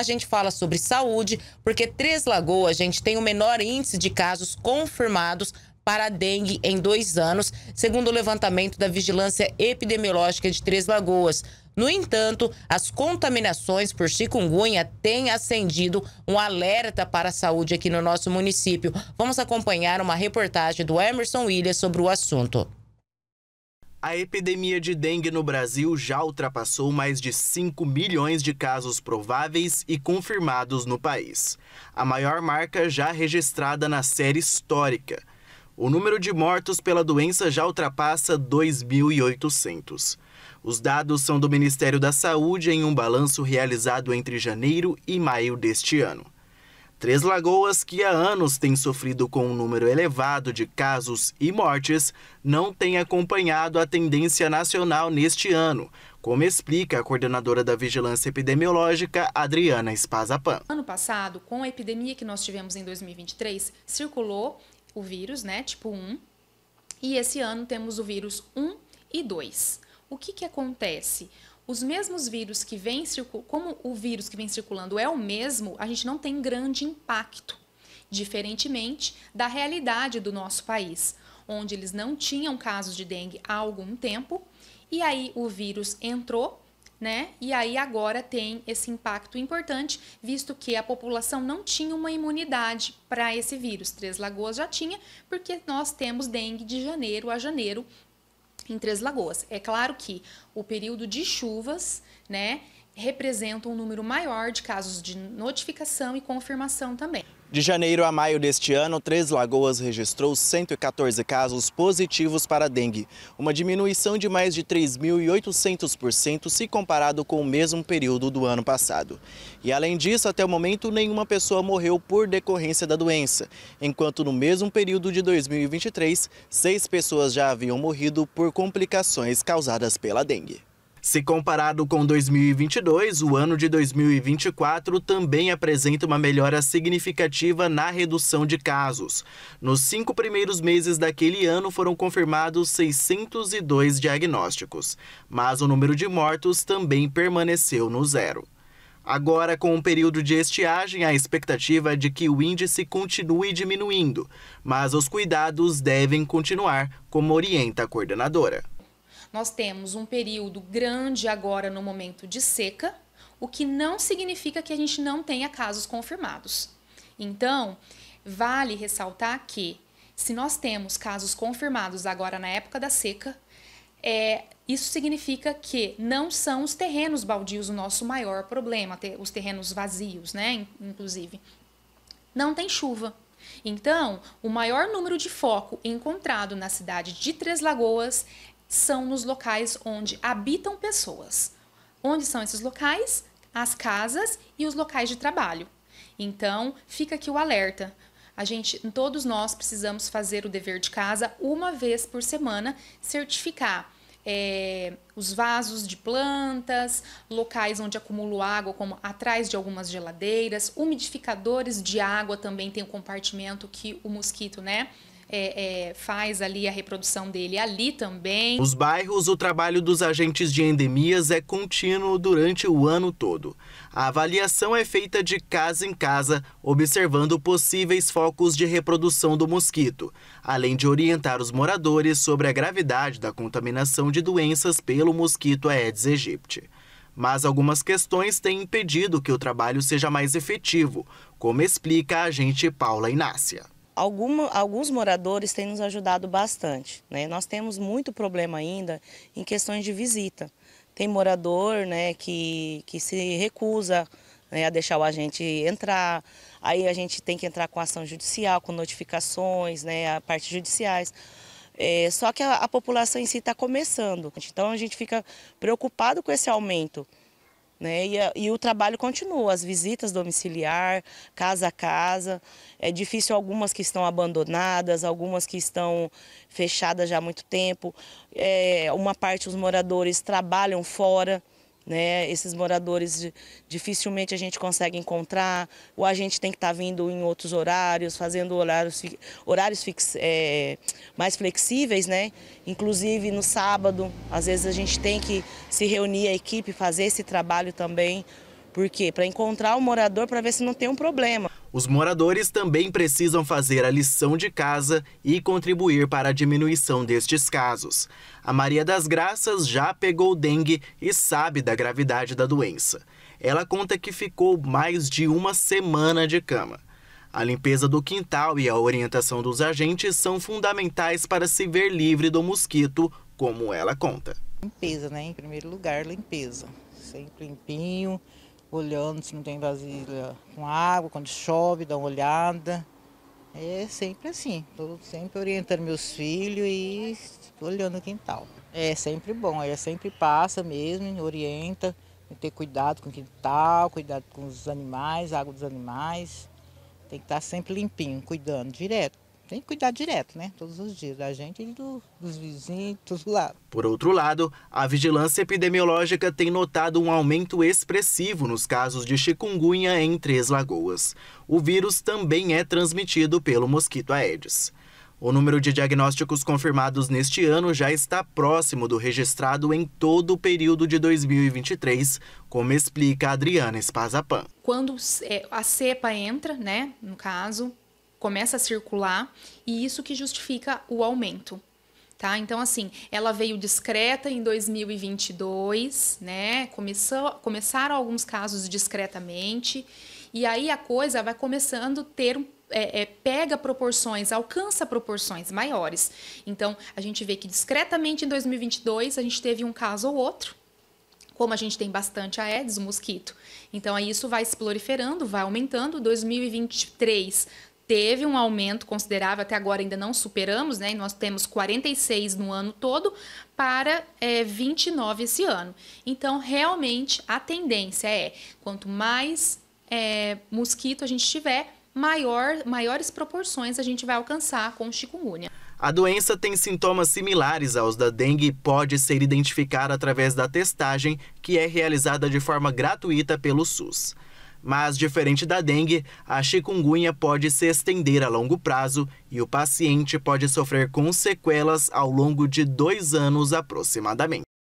a gente fala sobre saúde, porque Três Lagoas, gente, tem o menor índice de casos confirmados para dengue em dois anos, segundo o levantamento da Vigilância Epidemiológica de Três Lagoas. No entanto, as contaminações por chikungunya têm acendido um alerta para a saúde aqui no nosso município. Vamos acompanhar uma reportagem do Emerson Williams sobre o assunto. A epidemia de dengue no Brasil já ultrapassou mais de 5 milhões de casos prováveis e confirmados no país, a maior marca já registrada na série histórica. O número de mortos pela doença já ultrapassa 2.800. Os dados são do Ministério da Saúde em um balanço realizado entre janeiro e maio deste ano. Três Lagoas, que há anos tem sofrido com um número elevado de casos e mortes, não tem acompanhado a tendência nacional neste ano, como explica a coordenadora da Vigilância Epidemiológica, Adriana Espazapan. Ano passado, com a epidemia que nós tivemos em 2023, circulou o vírus, né, tipo 1, e esse ano temos o vírus 1 e 2. O que, que acontece? os mesmos vírus que vêm como o vírus que vem circulando é o mesmo, a gente não tem grande impacto, diferentemente da realidade do nosso país, onde eles não tinham casos de dengue há algum tempo, e aí o vírus entrou, né? E aí agora tem esse impacto importante, visto que a população não tinha uma imunidade para esse vírus. Três Lagoas já tinha, porque nós temos dengue de janeiro a janeiro em Três Lagoas. É claro que o período de chuvas, né, representa um número maior de casos de notificação e confirmação também. De janeiro a maio deste ano, Três Lagoas registrou 114 casos positivos para dengue, uma diminuição de mais de 3.800% se comparado com o mesmo período do ano passado. E além disso, até o momento, nenhuma pessoa morreu por decorrência da doença, enquanto no mesmo período de 2023, seis pessoas já haviam morrido por complicações causadas pela dengue. Se comparado com 2022, o ano de 2024 também apresenta uma melhora significativa na redução de casos. Nos cinco primeiros meses daquele ano foram confirmados 602 diagnósticos, mas o número de mortos também permaneceu no zero. Agora, com o período de estiagem, a expectativa é de que o índice continue diminuindo, mas os cuidados devem continuar, como orienta a coordenadora. Nós temos um período grande agora no momento de seca, o que não significa que a gente não tenha casos confirmados. Então, vale ressaltar que se nós temos casos confirmados agora na época da seca, é, isso significa que não são os terrenos baldios o nosso maior problema, os terrenos vazios, né? Inclusive, não tem chuva. Então, o maior número de foco encontrado na cidade de Três Lagoas são nos locais onde habitam pessoas. Onde são esses locais? As casas e os locais de trabalho. Então, fica aqui o alerta. A gente, todos nós precisamos fazer o dever de casa uma vez por semana, certificar é, os vasos de plantas, locais onde acumulo água, como atrás de algumas geladeiras, umidificadores de água também tem um compartimento que o mosquito, né? é, é, faz ali a reprodução dele ali também. Os bairros, o trabalho dos agentes de endemias é contínuo durante o ano todo. A avaliação é feita de casa em casa, observando possíveis focos de reprodução do mosquito, além de orientar os moradores sobre a gravidade da contaminação de doenças pelo mosquito Aedes aegypti. Mas algumas questões têm impedido que o trabalho seja mais efetivo, como explica a agente Paula Inácia. Alguma, alguns moradores têm nos ajudado bastante. Né? Nós temos muito problema ainda em questões de visita. Tem morador né, que, que se recusa né, a deixar o agente entrar. Aí a gente tem que entrar com ação judicial, com notificações, né, a parte judiciais. É, só que a, a população em si está começando. Então a gente fica preocupado com esse aumento. Né? E, e, o trabalho continua, as visitas domiciliar, casa a casa. É difícil algumas que estão abandonadas, algumas que estão fechadas já há muito tempo. É, uma parte os moradores trabalham fora, né? Esses moradores dificilmente a gente consegue encontrar, ou a gente tem que estar tá vindo em outros horários, fazendo horários, horários fix, é, mais flexíveis, né? Inclusive no sábado, às vezes a gente tem que se reunir a equipe, fazer esse trabalho também. Por quê? Para encontrar o morador para ver se não tem um problema. Os moradores também precisam fazer a lição de casa e contribuir para a diminuição destes casos. A Maria das Graças já pegou dengue e sabe da gravidade da doença. Ela conta que ficou mais de uma semana de cama. A limpeza do quintal e a orientação dos agentes são fundamentais para se ver livre do mosquito, como ela conta. Limpeza, né? Em primeiro lugar, limpeza. Sempre limpinho, olhando se não tem vasilha com água, quando chove, dá uma olhada. É sempre assim, estou sempre orientando meus filhos e olhando o quintal. É sempre bom, é sempre passa mesmo, orienta, ter cuidado com o quintal, cuidado com os animais, a água dos animais. Tem que estar tá sempre limpinho, cuidando direto. Tem que cuidar direto, né? Todos os dias, da gente e do, dos vizinhos, dos lados. Por outro lado, a vigilância epidemiológica tem notado um aumento expressivo nos casos de chikungunya em Três Lagoas. O vírus também é transmitido pelo mosquito Aedes. O número de diagnósticos confirmados neste ano já está próximo do registrado em todo o período de 2023, como explica a Adriana Spazapan. Quando é, a cepa entra, né, no caso, começa a circular e isso que justifica o aumento. Tá? Então, assim, ela veio discreta em 2022, né? Começou, começaram alguns casos discretamente, e aí a coisa vai começando a ter é, é, pega proporções, alcança proporções maiores. Então, a gente vê que discretamente em 2022 a gente teve um caso ou outro, como a gente tem bastante Aedes, o mosquito. Então, aí isso vai se proliferando, vai aumentando. 2023 teve um aumento considerável, até agora ainda não superamos, né? Nós temos 46 no ano todo para é, eh, 29 esse ano. Então, realmente, a tendência é quanto mais é, mosquito a gente tiver, maior, maiores proporções a gente vai alcançar com chikungunya. A doença tem sintomas similares aos da dengue e pode ser identificada através da testagem, que é realizada de forma gratuita pelo SUS. Mas, diferente da dengue, a chikungunya pode se estender a longo prazo e o paciente pode sofrer com sequelas ao longo de dois anos aproximadamente.